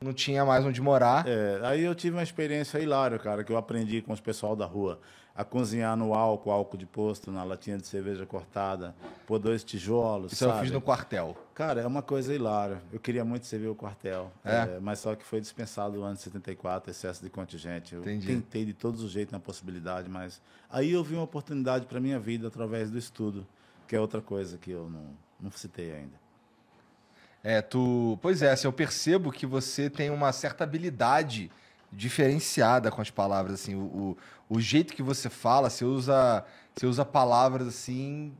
não tinha mais onde morar. É, aí eu tive uma experiência hilária, cara, que eu aprendi com os pessoal da rua. A cozinhar no álcool, álcool de posto, na latinha de cerveja cortada, por dois tijolos. Isso sabe? eu fiz no quartel. Cara, é uma coisa hilária. Eu queria muito servir o quartel, é. É, mas só que foi dispensado no ano de 74, excesso de contingente. Eu Entendi. tentei de todos os jeitos na possibilidade, mas aí eu vi uma oportunidade para minha vida através do estudo, que é outra coisa que eu não, não citei ainda. É, tu. Pois é, assim, eu percebo que você tem uma certa habilidade diferenciada com as palavras, assim, o, o, o, jeito que você fala, você usa, você usa palavras assim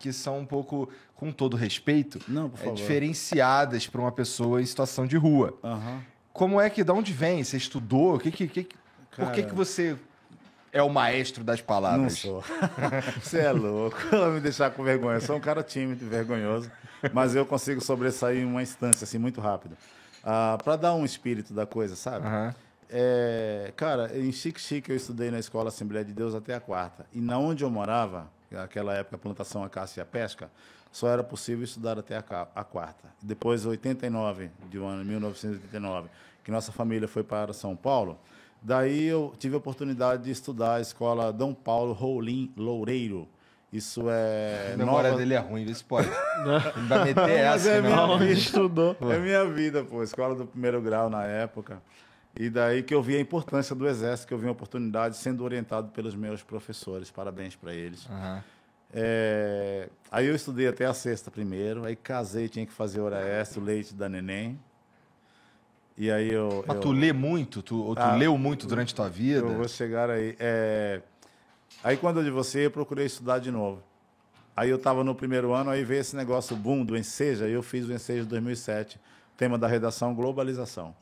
que são um pouco, com todo respeito, Não, é, diferenciadas para uma pessoa em situação de rua. Uhum. Como é que, de onde vem? Você estudou? O que que, que Cara... Por que que você é o maestro das palavras. Não sou. Você é louco. me deixar com vergonha. Eu sou um cara tímido, vergonhoso, mas eu consigo sobressair em uma instância, assim, muito rápido. Ah, para dar um espírito da coisa, sabe? Uhum. É, cara, em Chique Chique eu estudei na escola Assembleia de Deus até a quarta. E na onde eu morava, naquela época, plantação, a caça e a pesca, só era possível estudar até a, a quarta. Depois, 89, de um ano 1989, que nossa família foi para São Paulo, Daí eu tive a oportunidade de estudar a escola Dom Paulo Rolim Loureiro. Isso é. A memória nova... dele é ruim, isso pode. Ele vai meter essa. É né? minha vida. Estudou. É minha vida, pô. Escola do primeiro grau na época. E daí que eu vi a importância do exército, que eu vi a oportunidade sendo orientado pelos meus professores. Parabéns para eles. Uhum. É... Aí eu estudei até a sexta primeiro, aí casei, tinha que fazer hora extra, o leite da neném. E aí eu. Mas eu, tu lê muito? Tu, ou tu ah, leu muito durante tua vida? Eu vou chegar aí. É, aí quando eu você eu procurei estudar de novo. Aí eu estava no primeiro ano, aí veio esse negócio boom do Enseja, e eu fiz o Enseja de 2007, tema da redação Globalização.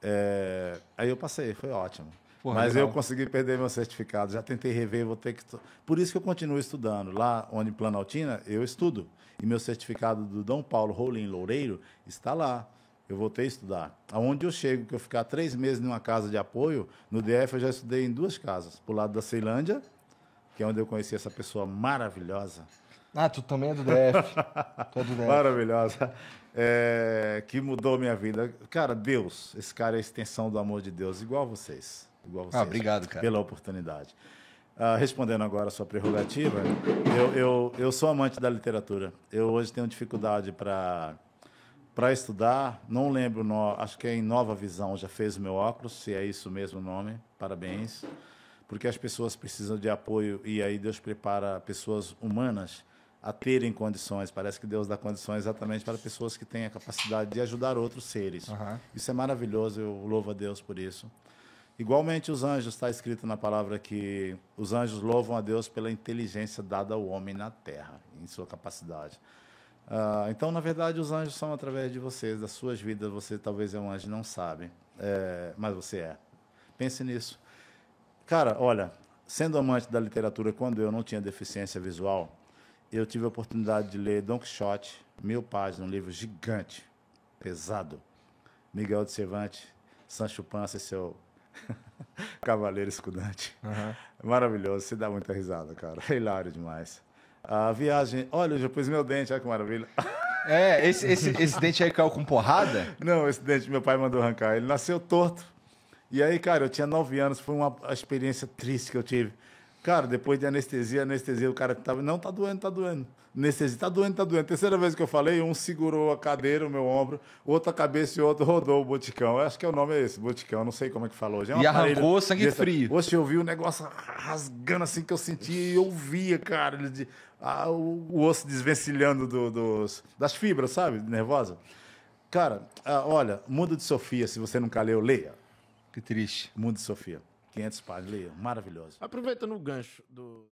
É, aí eu passei, foi ótimo. Porra, Mas legal. eu consegui perder meu certificado, já tentei rever, vou ter que. Por isso que eu continuo estudando. Lá onde Planaltina, eu estudo. E meu certificado do Dom Paulo Rolim Loureiro está lá eu voltei a estudar. Aonde eu chego, que eu ficar três meses numa casa de apoio, no DF eu já estudei em duas casas. Pro lado da Ceilândia, que é onde eu conheci essa pessoa maravilhosa. Ah, tu também é do DF. tu é do DF. Maravilhosa. É, que mudou minha vida. Cara, Deus, esse cara é a extensão do amor de Deus, igual vocês. Igual ah, vocês. Ah, obrigado, cara. Pela oportunidade. Ah, respondendo agora a sua prerrogativa, eu, eu, eu sou amante da literatura. Eu hoje tenho dificuldade para para estudar, não lembro, no, acho que é em Nova Visão, já fez o meu óculos, se é isso mesmo o nome, parabéns. Porque as pessoas precisam de apoio e aí Deus prepara pessoas humanas a terem condições. Parece que Deus dá condições exatamente para pessoas que têm a capacidade de ajudar outros seres. Uhum. Isso é maravilhoso, eu louvo a Deus por isso. Igualmente, os anjos, está escrito na palavra que os anjos louvam a Deus pela inteligência dada ao homem na terra, em sua capacidade. Ah, então, na verdade, os anjos são através de vocês, das suas vidas. Você talvez é um anjo, não sabe, é, mas você é. Pense nisso. Cara, olha, sendo amante da literatura, quando eu não tinha deficiência visual, eu tive a oportunidade de ler Don Quixote, mil páginas, um livro gigante, pesado. Miguel de Cervantes, Sancho Panza e é seu cavaleiro escudante. Uhum. Maravilhoso, você dá muita risada, cara. É hilário demais. A viagem, olha, eu já pus meu dente, olha que maravilha. É, esse, esse, esse dente aí caiu com porrada? Não, esse dente meu pai mandou arrancar. Ele nasceu torto. E aí, cara, eu tinha nove anos, foi uma experiência triste que eu tive. Cara, depois de anestesia, anestesia, o cara que tava, não, tá doendo, tá doendo. Anestesia, tá doendo, tá doendo. Terceira vez que eu falei, um segurou a cadeira, o meu ombro, outro a cabeça e outro rodou o boticão. Eu acho que é o nome é esse, boticão, não sei como é que falou. É e arrancou sangue frio. Oxe, eu vi o negócio rasgando assim que eu sentia e eu via, cara, ele, a, o, o, osso desvencilhando do, dos, das fibras, sabe, nervosa. Cara, ah, olha, Mundo de Sofia, se você nunca leu, leia. Que triste. Mundo de Sofia. 500 páginas, leia, maravilhosa. Aproveitando o gancho do